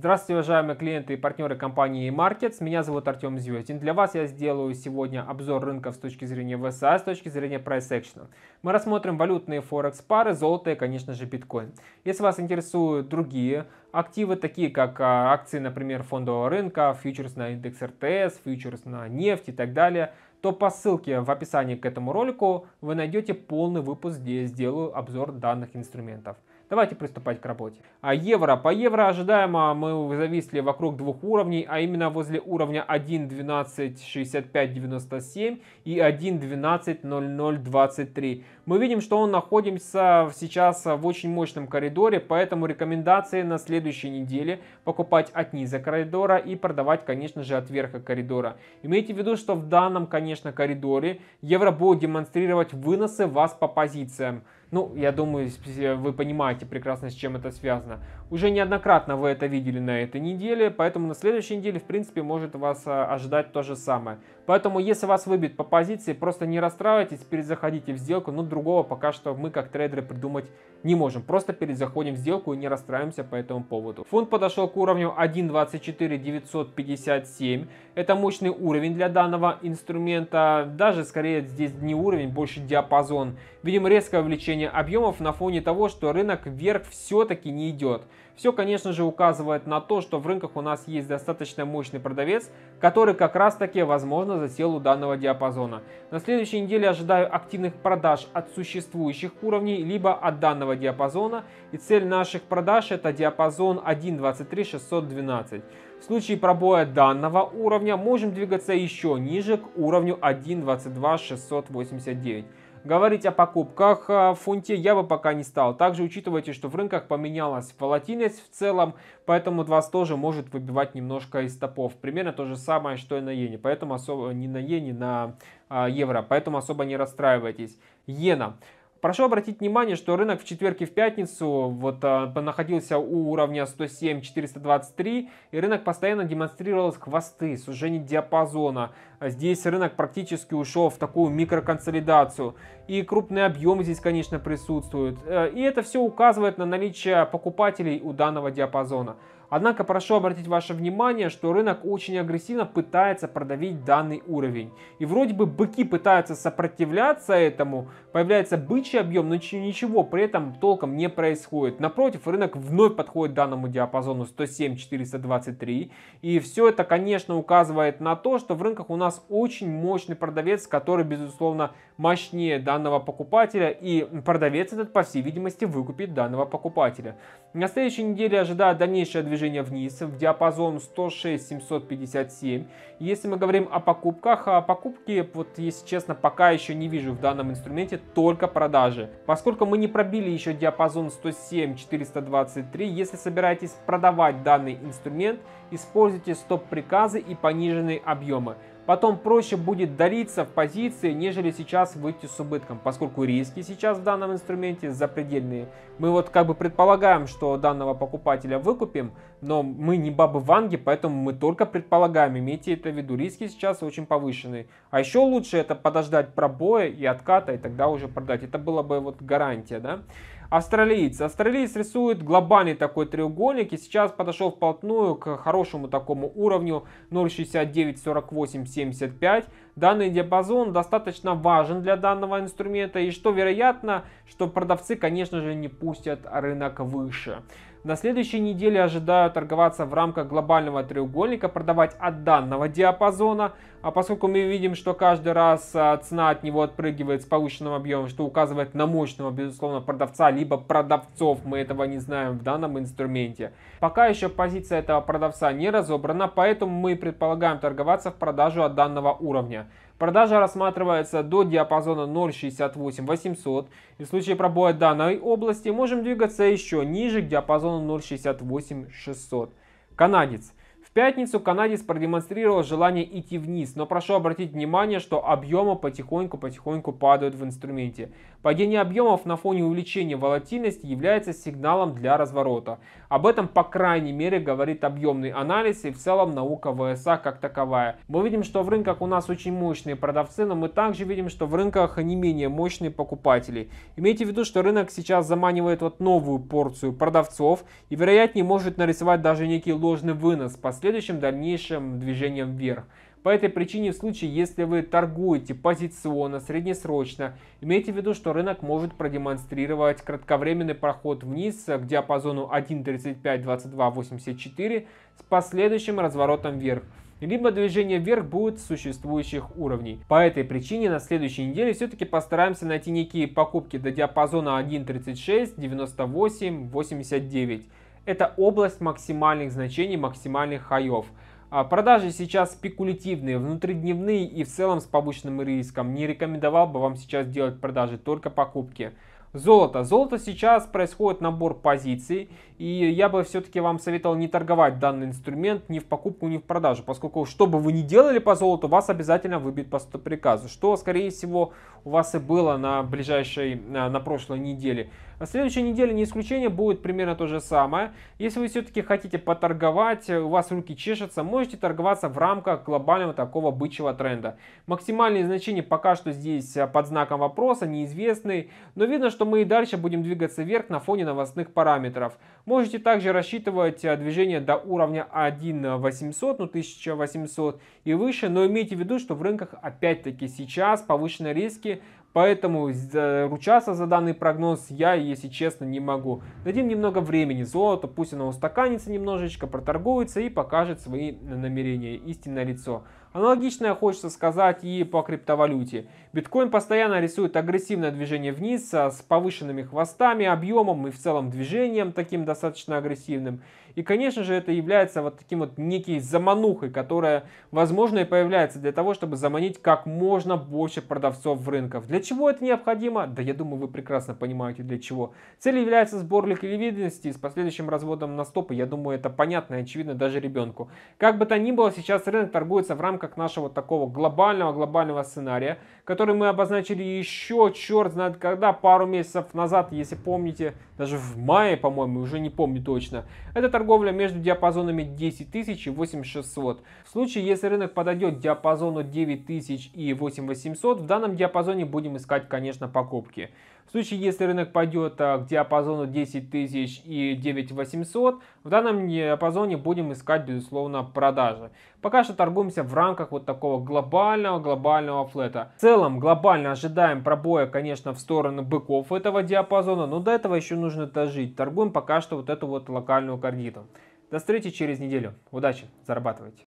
Здравствуйте, уважаемые клиенты и партнеры компании eMarkets. Меня зовут Артем Звездин. Для вас я сделаю сегодня обзор рынков с точки зрения ВСА, с точки зрения Price Action. Мы рассмотрим валютные форекс-пары, золото и, конечно же, биткоин. Если вас интересуют другие активы, такие как а, акции, например, фондового рынка, фьючерс на индекс РТС, фьючерс на нефть и так далее, то по ссылке в описании к этому ролику вы найдете полный выпуск, где я сделаю обзор данных инструментов. Давайте приступать к работе. А евро. По евро ожидаемо мы зависли вокруг двух уровней, а именно возле уровня 1.12.65.97 и 1.12.00.23. Мы видим, что он находимся сейчас в очень мощном коридоре, поэтому рекомендации на следующей неделе покупать от низа коридора и продавать, конечно же, от верха коридора. Имейте в виду, что в данном, конечно, коридоре евро будет демонстрировать выносы вас по позициям. Ну, я думаю, э, вы понимаете прекрасно, с чем это связано. Уже неоднократно вы это видели на этой неделе, поэтому на следующей неделе, в принципе, может вас а, ожидать то же самое. Поэтому, если вас выбьет по позиции, просто не расстраивайтесь, перезаходите в сделку, но другого пока что мы, как трейдеры, придумать не можем. Просто перезаходим в сделку и не расстраиваемся по этому поводу. Фунт подошел к уровню 1.24957. Это мощный уровень для данного инструмента. Даже, скорее, здесь не уровень, больше диапазон. Видим резкое увеличение снижение объемов на фоне того, что рынок вверх все-таки не идет. Все, конечно же, указывает на то, что в рынках у нас есть достаточно мощный продавец, который как раз таки, возможно, засел у данного диапазона. На следующей неделе ожидаю активных продаж от существующих уровней, либо от данного диапазона. И цель наших продаж это диапазон 1.23.612. В случае пробоя данного уровня можем двигаться еще ниже к уровню 1.22.689. Говорить о покупках э, в фунте я бы пока не стал. Также учитывайте, что в рынках поменялась волатильность в целом, поэтому вас тоже может выбивать немножко из топов. Примерно то же самое, что и на иене, поэтому особо э, не на иене, на э, евро, поэтому особо не расстраивайтесь. Иена. Прошу обратить внимание, что рынок в четверг и в пятницу вот а, находился у уровня 107-423, и рынок постоянно демонстрировал хвосты, сужение диапазона. Здесь рынок практически ушел в такую микроконсолидацию. И крупные объемы здесь, конечно, присутствуют. Э, и это все указывает на наличие покупателей у данного диапазона. Однако прошу обратить ваше внимание, что рынок очень агрессивно пытается продавить данный уровень. И вроде бы быки пытаются сопротивляться этому, появляется бычий объем, но ничего при этом толком не происходит. Напротив, рынок вновь подходит данному диапазону 107-423. И все это, конечно, указывает на то, что в рынках у нас очень мощный продавец, который, безусловно, мощнее данного покупателя. И продавец этот, по всей видимости, выкупит данного покупателя. На следующей неделе ожидаю дальнейшее движение движение вниз в диапазон 106-757. Если мы говорим о покупках, о а покупке, вот если честно, пока еще не вижу в данном инструменте, только продажи. Поскольку мы не пробили еще диапазон 107-423, если собираетесь продавать данный инструмент, используйте стоп-приказы и пониженные объемы. Потом проще будет дариться в позиции, нежели сейчас выйти с убытком, поскольку риски сейчас в данном инструменте запредельные. Мы вот как бы предполагаем, что данного покупателя выкупим, но мы не бабы Ванги, поэтому мы только предполагаем, имейте это в виду, риски сейчас очень повышенные. А еще лучше это подождать пробоя и отката, и тогда уже продать. Это было бы вот гарантия, да? австралиец. Австралиец рисует глобальный такой треугольник и сейчас подошел вплотную к хорошему такому уровню 0.694875. Данный диапазон достаточно важен для данного инструмента и что вероятно, что продавцы, конечно же, не пустят рынок выше. На следующей неделе ожидаю торговаться в рамках глобального треугольника, продавать от данного диапазона, а поскольку мы видим, что каждый раз а, цена от него отпрыгивает с повышенным объемом, что указывает на мощного, безусловно, продавца, либо продавцов, мы этого не знаем в данном инструменте. Пока еще позиция этого продавца не разобрана, поэтому мы предполагаем торговаться в продажу от данного уровня. Продажа рассматривается до диапазона 0.68 800. И в случае пробоя данной области можем двигаться еще ниже к диапазону 0.68 600. Канадец. В пятницу канадец продемонстрировал желание идти вниз, но прошу обратить внимание, что объемы потихоньку-потихоньку падают в инструменте. Падение объемов на фоне увеличения волатильности является сигналом для разворота. Об этом, по крайней мере, говорит объемный анализ и в целом наука ВСА как таковая. Мы видим, что в рынках у нас очень мощные продавцы, но мы также видим, что в рынках не менее мощные покупатели. Имейте в виду, что рынок сейчас заманивает вот новую порцию продавцов и вероятнее может нарисовать даже некий ложный вынос по последующем дальнейшем движением вверх. По этой причине в случае, если вы торгуете позиционно, среднесрочно, имейте в виду, что рынок может продемонстрировать кратковременный проход вниз к диапазону 1.35-22.84 с последующим разворотом вверх либо движение вверх будет с существующих уровней. По этой причине на следующей неделе все-таки постараемся найти некие покупки до диапазона 1.36, 98, 89 это область максимальных значений, максимальных хаев. А продажи сейчас спекулятивные, внутридневные и в целом с повышенным риском. Не рекомендовал бы вам сейчас делать продажи, только покупки. Золото. Золото сейчас происходит набор позиций, и я бы все-таки вам советовал не торговать данный инструмент ни в покупку, ни в продажу, поскольку что бы вы ни делали по золоту, вас обязательно выбьет по приказу, что, скорее всего, у вас и было на ближайшей, на прошлой неделе. На следующей неделе не исключение, будет примерно то же самое. Если вы все-таки хотите поторговать, э, у вас руки чешутся, можете торговаться в рамках глобального такого бычьего тренда. Максимальные значения пока что здесь э, под знаком вопроса, неизвестные, но видно, что мы и дальше будем двигаться вверх на фоне новостных параметров. Можете также рассчитывать э, движение до уровня 1800, ну 1800 и выше, но имейте в виду, что в рынках опять-таки сейчас повышенные риски Поэтому ручаться за данный прогноз я, если честно, не могу. Дадим немного времени золото, пусть оно устаканится немножечко, проторгуется и покажет свои намерения, истинное лицо. Аналогичное хочется сказать и по криптовалюте. Биткоин постоянно рисует агрессивное движение вниз а с повышенными хвостами, объемом и в целом движением таким достаточно агрессивным. И, конечно же, это является вот таким вот некий заманухой, которая, возможно, и появляется для того, чтобы заманить как можно больше продавцов в рынках. Для чего это необходимо? Да я думаю, вы прекрасно понимаете, для чего. Цель является сбор ликвидности с последующим разводом на стопы. Я думаю, это понятно и очевидно даже ребенку. Как бы то ни было, сейчас рынок торгуется в рамках нашего такого глобального-глобального сценария, который мы обозначили еще, черт знает когда, пару месяцев назад, если помните, даже в мае, по-моему, уже не помню точно. Это торговля торговля между диапазонами 10 тысяч и 8600. В случае, если рынок подойдет диапазону 9 тысяч и 8800, в данном диапазоне будем искать, конечно, покупки. В случае, если рынок пойдет а, к диапазону 10 тысяч и 9800, в данном диапазоне будем искать, безусловно, продажи. Пока что торгуемся в рамках вот такого глобального-глобального флета. В целом, глобально ожидаем пробоя, конечно, в сторону быков этого диапазона, но до этого еще нужно дожить. Торгуем пока что вот эту вот локальную корректу. До встречи через неделю. Удачи, зарабатывайте.